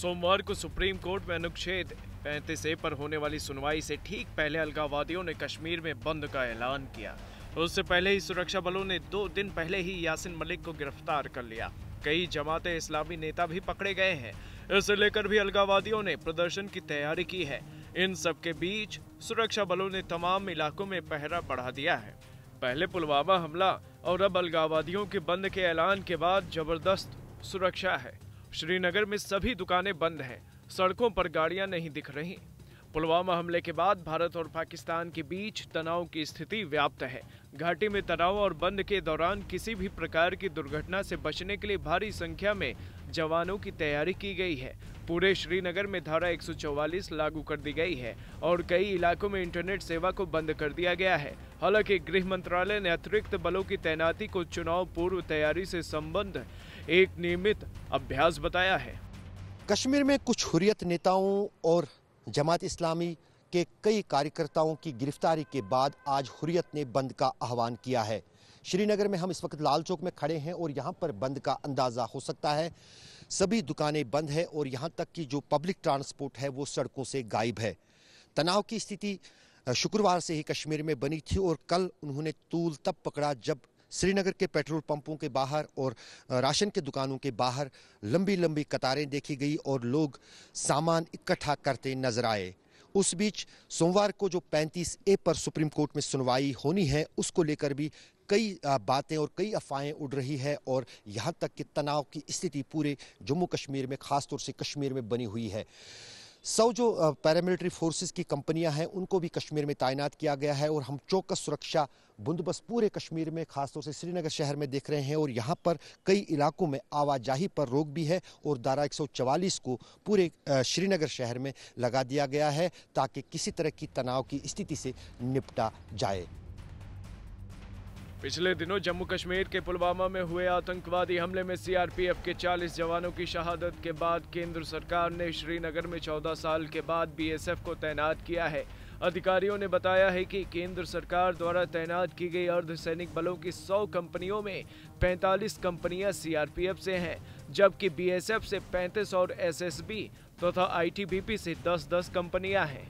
सोमवार को supreme court में अनुच्छेद पैंतीस ए पर होने वाली सुनवाई से ठीक पहले अलगावादियों ने कश्मीर में बंद का ऐलान किया उससे पहले ही सुरक्षा बलों ने दो दिन पहले ही यासिन मलिक को गिरफ्तार कर लिया कई जमात इस्लामी नेता भी पकड़े गए हैं इसे लेकर भी अलगावादियों ने प्रदर्शन की तैयारी की है इन सबके बीच सुरक्षा बलों ने तमाम इलाकों में पहरा बढ़ा दिया है पहले पुलवामा हमला और अब अलगावादियों के बंद के ऐलान के बाद जबरदस्त सुरक्षा है श्रीनगर में सभी दुकानें बंद हैं सड़कों पर गाड़ियां नहीं दिख रही पुलवामा हमले के बाद भारत और पाकिस्तान के बीच तनाव की स्थिति व्याप्त है घाटी में तनाव और बंद के दौरान किसी भी प्रकार की दुर्घटना से बचने के लिए भारी संख्या में जवानों की तैयारी की गई है पूरे श्रीनगर में धारा 144 लागू कर दी गई है और कई इलाकों में इंटरनेट सेवा को बंद कर दिया गया है हालांकि गृह मंत्रालय ने अतिरिक्त बलों की तैनाती को चुनाव पूर्व तैयारी से संबंध एक नियमित अभ्यास बताया है कश्मीर में कुछ हुरियत नेताओं और जमात इस्लामी के कई कार्यकर्ताओं की गिरफ्तारी के बाद आज हुरियत ने बंद का आह्वान किया है श्रीनगर में हम इस वक्त लाल चौक में खड़े हैं और यहाँ पर बंद का अंदाज़ा हो सकता है सभी दुकानें बंद हैं और यहाँ तक कि जो पब्लिक ट्रांसपोर्ट है वो सड़कों से गायब है तनाव की स्थिति शुक्रवार से ही कश्मीर में बनी थी और कल उन्होंने तूल तब पकड़ा जब श्रीनगर के पेट्रोल पंपों के बाहर और राशन के दुकानों के बाहर लंबी लंबी कतारें देखी गई और लोग सामान इकट्ठा करते नजर आए उस बीच सोमवार को जो 35 ए पर सुप्रीम कोर्ट में सुनवाई होनी है उसको लेकर भी कई बातें और कई अफवाहें उड़ रही है और यहाँ तक कि तनाव की स्थिति पूरे जम्मू कश्मीर में खासतौर से कश्मीर में बनी हुई है सौ जो पैरामिलिट्री फोर्सेस की कंपनियां हैं उनको भी कश्मीर में तैनात किया गया है और हम चौकस सुरक्षा बंदोबस्त पूरे कश्मीर में खासतौर से श्रीनगर शहर में देख रहे हैं और यहाँ पर कई इलाकों में आवाजाही पर रोक भी है और धारा 144 को पूरे श्रीनगर शहर में लगा दिया गया है ताकि किसी तरह की तनाव की स्थिति से निपटा जाए पिछले दिनों जम्मू कश्मीर के पुलवामा में हुए आतंकवादी हमले में सीआरपीएफ के 40 जवानों की शहादत के बाद केंद्र सरकार ने श्रीनगर में 14 साल के बाद बीएसएफ को तैनात किया है अधिकारियों ने बताया है कि केंद्र सरकार द्वारा तैनात की गई अर्धसैनिक बलों की 100 कंपनियों में 45 कंपनियां सीआरपीएफ से हैं जबकि बीएसएफ से 35 और एसएसबी तथा तो आईटीबीपी से 10-10 कंपनियां हैं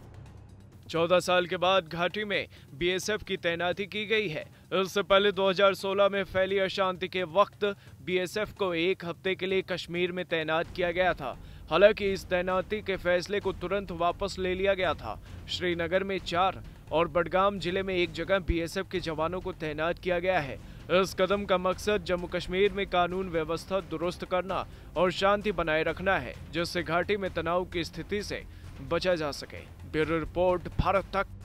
14 साल के बाद घाटी में बीएसएफ की तैनाती की गई है इससे पहले 2016 में फैली अशांति के वक्त बीएसएफ को एक हफ्ते के लिए कश्मीर में तैनात किया गया था हालांकि इस तैनाती के फैसले को तुरंत वापस ले लिया गया था श्रीनगर में चार और बडगाम जिले में एक जगह बीएसएफ के जवानों को तैनात किया गया है इस कदम का मकसद जम्मू कश्मीर में कानून व्यवस्था दुरुस्त करना और शांति बनाए रखना है जिससे घाटी में तनाव की स्थिति से बचा जा सके ब्यूरो रिपोर्ट भारत तक